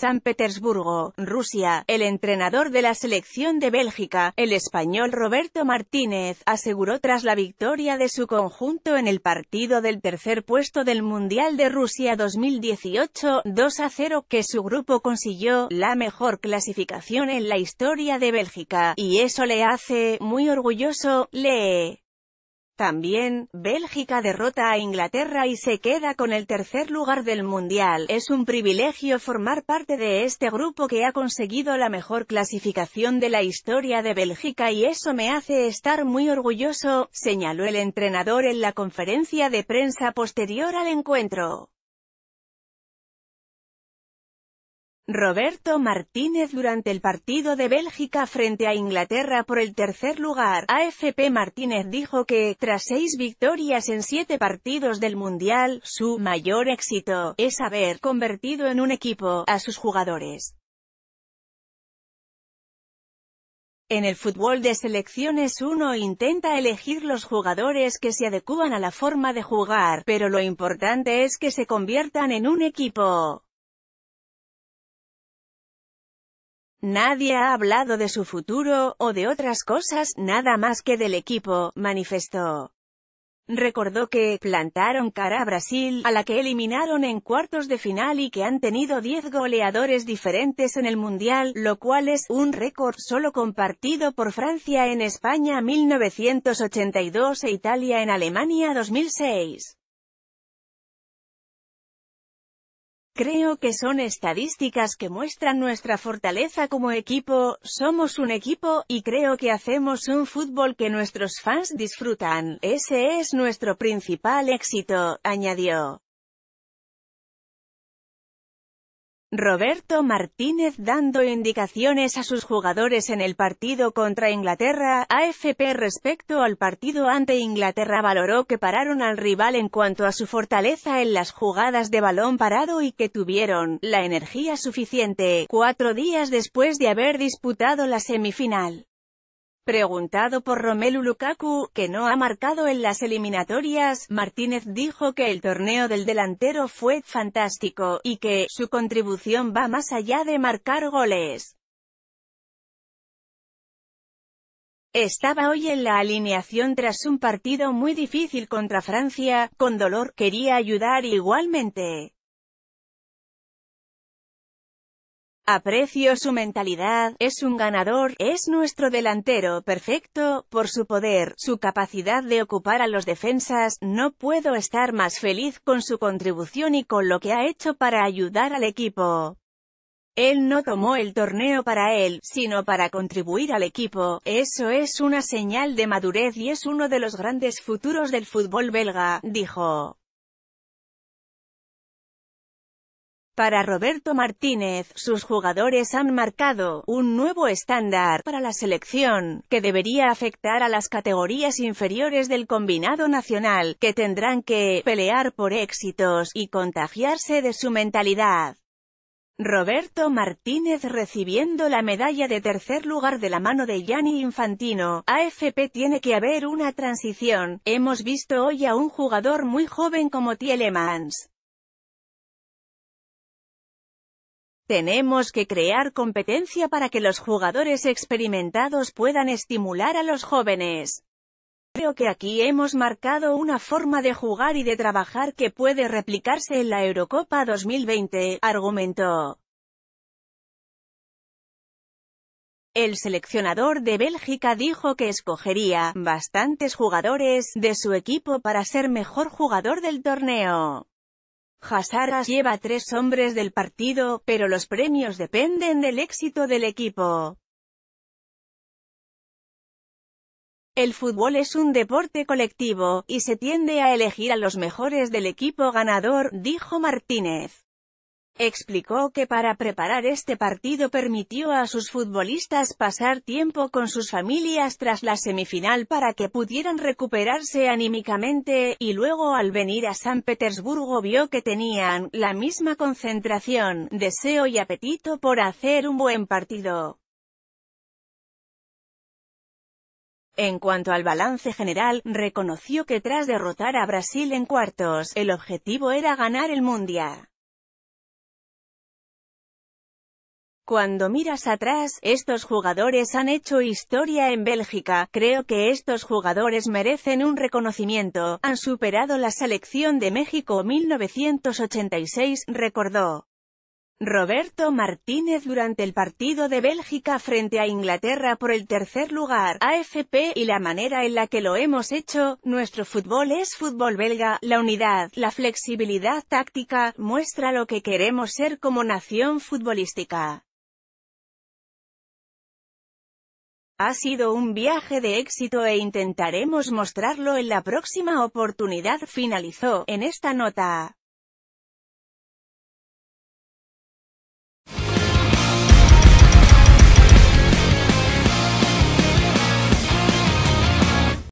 San Petersburgo, Rusia. El entrenador de la selección de Bélgica, el español Roberto Martínez, aseguró tras la victoria de su conjunto en el partido del tercer puesto del Mundial de Rusia 2018, 2 a 0, que su grupo consiguió la mejor clasificación en la historia de Bélgica, y eso le hace muy orgulloso, lee. También, Bélgica derrota a Inglaterra y se queda con el tercer lugar del Mundial. Es un privilegio formar parte de este grupo que ha conseguido la mejor clasificación de la historia de Bélgica y eso me hace estar muy orgulloso, señaló el entrenador en la conferencia de prensa posterior al encuentro. Roberto Martínez durante el partido de Bélgica frente a Inglaterra por el tercer lugar, AFP Martínez dijo que, tras seis victorias en siete partidos del Mundial, su mayor éxito es haber convertido en un equipo a sus jugadores. En el fútbol de selecciones uno intenta elegir los jugadores que se adecúan a la forma de jugar, pero lo importante es que se conviertan en un equipo. Nadie ha hablado de su futuro, o de otras cosas, nada más que del equipo, manifestó. Recordó que, plantaron cara a Brasil, a la que eliminaron en cuartos de final y que han tenido 10 goleadores diferentes en el Mundial, lo cual es un récord solo compartido por Francia en España 1982 e Italia en Alemania 2006. Creo que son estadísticas que muestran nuestra fortaleza como equipo, somos un equipo, y creo que hacemos un fútbol que nuestros fans disfrutan. Ese es nuestro principal éxito, añadió. Roberto Martínez dando indicaciones a sus jugadores en el partido contra Inglaterra, AFP respecto al partido ante Inglaterra valoró que pararon al rival en cuanto a su fortaleza en las jugadas de balón parado y que tuvieron la energía suficiente, cuatro días después de haber disputado la semifinal. Preguntado por Romelu Lukaku, que no ha marcado en las eliminatorias, Martínez dijo que el torneo del delantero fue fantástico, y que su contribución va más allá de marcar goles. Estaba hoy en la alineación tras un partido muy difícil contra Francia, con dolor, quería ayudar igualmente. Aprecio su mentalidad, es un ganador, es nuestro delantero perfecto, por su poder, su capacidad de ocupar a los defensas, no puedo estar más feliz con su contribución y con lo que ha hecho para ayudar al equipo. Él no tomó el torneo para él, sino para contribuir al equipo, eso es una señal de madurez y es uno de los grandes futuros del fútbol belga, dijo. Para Roberto Martínez, sus jugadores han marcado un nuevo estándar para la selección, que debería afectar a las categorías inferiores del combinado nacional, que tendrán que pelear por éxitos y contagiarse de su mentalidad. Roberto Martínez recibiendo la medalla de tercer lugar de la mano de Gianni Infantino, AFP tiene que haber una transición, hemos visto hoy a un jugador muy joven como Tielemans, Tenemos que crear competencia para que los jugadores experimentados puedan estimular a los jóvenes. Creo que aquí hemos marcado una forma de jugar y de trabajar que puede replicarse en la Eurocopa 2020, argumentó. El seleccionador de Bélgica dijo que escogería bastantes jugadores de su equipo para ser mejor jugador del torneo. Hasaras lleva tres hombres del partido, pero los premios dependen del éxito del equipo. El fútbol es un deporte colectivo, y se tiende a elegir a los mejores del equipo ganador, dijo Martínez. Explicó que para preparar este partido permitió a sus futbolistas pasar tiempo con sus familias tras la semifinal para que pudieran recuperarse anímicamente, y luego al venir a San Petersburgo vio que tenían la misma concentración, deseo y apetito por hacer un buen partido. En cuanto al balance general, reconoció que tras derrotar a Brasil en cuartos, el objetivo era ganar el Mundial. Cuando miras atrás, estos jugadores han hecho historia en Bélgica, creo que estos jugadores merecen un reconocimiento, han superado la selección de México 1986, recordó. Roberto Martínez durante el partido de Bélgica frente a Inglaterra por el tercer lugar, AFP, y la manera en la que lo hemos hecho, nuestro fútbol es fútbol belga, la unidad, la flexibilidad táctica, muestra lo que queremos ser como nación futbolística. Ha sido un viaje de éxito e intentaremos mostrarlo en la próxima oportunidad finalizó, en esta nota.